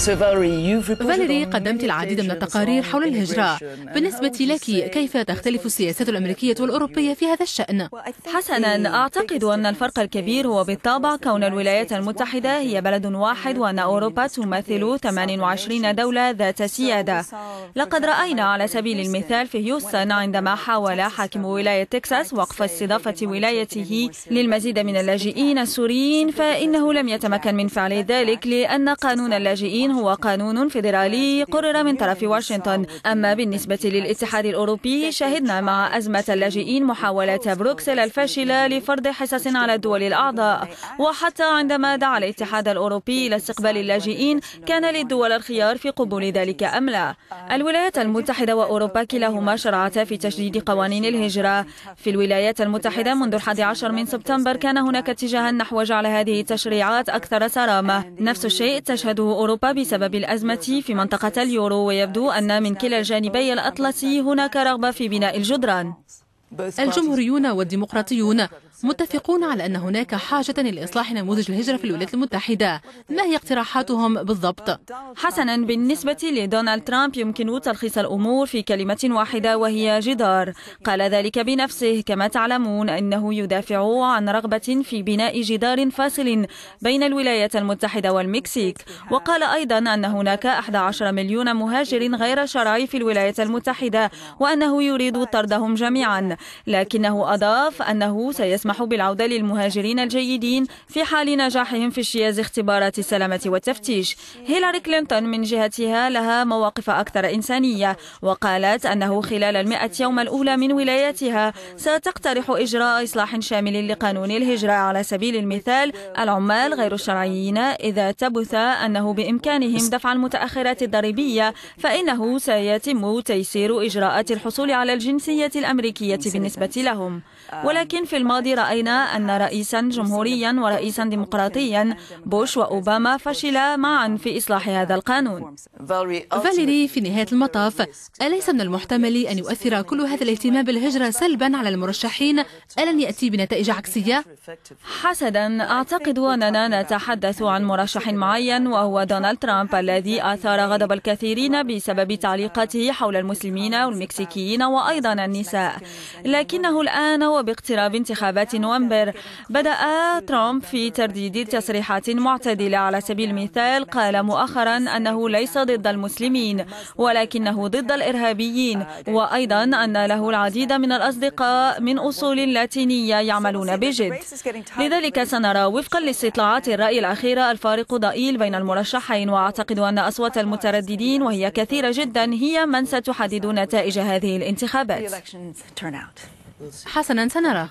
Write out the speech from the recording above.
فاليري قدمت العديد من التقارير حول الهجرة بالنسبة لك كيف تختلف السياسات الأمريكية والأوروبية في هذا الشأن؟ حسنا أعتقد أن الفرق الكبير هو بالطبع كون الولايات المتحدة هي بلد واحد وأن أوروبا تمثل 28 دولة ذات سيادة لقد رأينا على سبيل المثال في هيوستن عندما حاول حاكم ولاية تكساس وقف استضافة ولايته للمزيد من اللاجئين السوريين فإنه لم يتمكن من فعل ذلك لأن قانون اللاجئين هو قانون فيدرالي قرر من طرف واشنطن أما بالنسبة للاتحاد الأوروبي شهدنا مع أزمة اللاجئين محاولة بروكسل الفاشلة لفرض حصص على الدول الأعضاء وحتى عندما دعا الاتحاد الأوروبي إلى استقبال اللاجئين كان للدول الخيار في قبول ذلك أم لا الولايات المتحدة وأوروبا كلاهما شرعتا في تشديد قوانين الهجرة في الولايات المتحدة منذ 11 من سبتمبر كان هناك اتجاها نحو جعل هذه التشريعات أكثر صرامة نفس الشيء تشهده أوروبا بسبب الأزمة في منطقة اليورو ويبدو أن من كلا الجانبي الأطلسي هناك رغبة في بناء الجدران الجمهوريون والديمقراطيون متفقون على أن هناك حاجة لإصلاح نموذج الهجرة في الولايات المتحدة ما هي اقتراحاتهم بالضبط؟ حسنا بالنسبة لدونالد ترامب يمكن تلخيص الأمور في كلمة واحدة وهي جدار قال ذلك بنفسه كما تعلمون أنه يدافع عن رغبة في بناء جدار فاصل بين الولايات المتحدة والمكسيك وقال أيضا أن هناك 11 مليون مهاجر غير شرعي في الولايات المتحدة وأنه يريد طردهم جميعا لكنه أضاف أنه سيسمح تسمح بالعودة للمهاجرين الجيدين في حال نجاحهم في اجتياز اختبارات السلامة والتفتيش هيلاري كلينتون من جهتها لها مواقف أكثر إنسانية وقالت أنه خلال المئة يوم الأولى من ولايتها ستقترح إجراء إصلاح شامل لقانون الهجرة على سبيل المثال العمال غير الشرعيين إذا تبث أنه بإمكانهم دفع المتأخرات الضريبية فإنه سيتم تيسير إجراءات الحصول على الجنسية الأمريكية بالنسبة لهم ولكن في الماضي رأينا أن رئيسا جمهوريا ورئيسا ديمقراطيا بوش وأوباما فشلا معا في إصلاح هذا القانون فاليري في نهاية المطاف أليس من المحتمل أن يؤثر كل هذا الاهتمام بالهجرة سلبا على المرشحين ألن يأتي بنتائج عكسية؟ حسدا أعتقد أننا نتحدث عن مرشح معين وهو دونالد ترامب الذي أثار غضب الكثيرين بسبب تعليقاته حول المسلمين والمكسيكيين وأيضا النساء لكنه الآن وباقتراب انتخابات انتخابات نوفمبر بدأ ترامب في ترديد تصريحات معتدلة على سبيل المثال قال مؤخرا أنه ليس ضد المسلمين ولكنه ضد الإرهابيين وأيضا أن له العديد من الأصدقاء من أصول لاتينية يعملون بجد لذلك سنرى وفقا لاستطلاعات الرأي الأخيرة الفارق ضئيل بين المرشحين وأعتقد أن أصوات المترددين وهي كثيرة جدا هي من ستحدد نتائج هذه الانتخابات حسنا سنرى